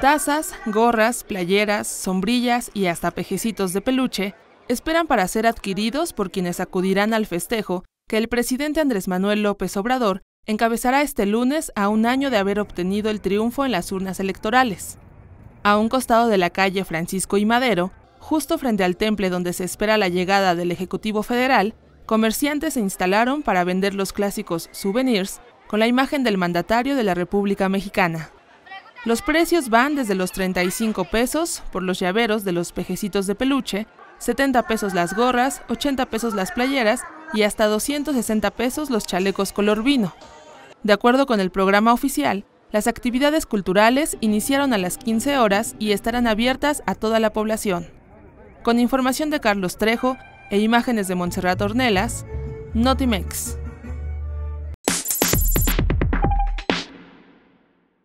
Tazas, gorras, playeras, sombrillas y hasta pejecitos de peluche esperan para ser adquiridos por quienes acudirán al festejo que el presidente Andrés Manuel López Obrador encabezará este lunes a un año de haber obtenido el triunfo en las urnas electorales. A un costado de la calle Francisco y Madero, justo frente al temple donde se espera la llegada del Ejecutivo Federal, comerciantes se instalaron para vender los clásicos souvenirs con la imagen del mandatario de la República Mexicana. Los precios van desde los 35 pesos por los llaveros de los pejecitos de peluche, 70 pesos las gorras, 80 pesos las playeras y hasta 260 pesos los chalecos color vino. De acuerdo con el programa oficial, las actividades culturales iniciaron a las 15 horas y estarán abiertas a toda la población. Con información de Carlos Trejo e imágenes de Montserrat Ornelas, Notimex.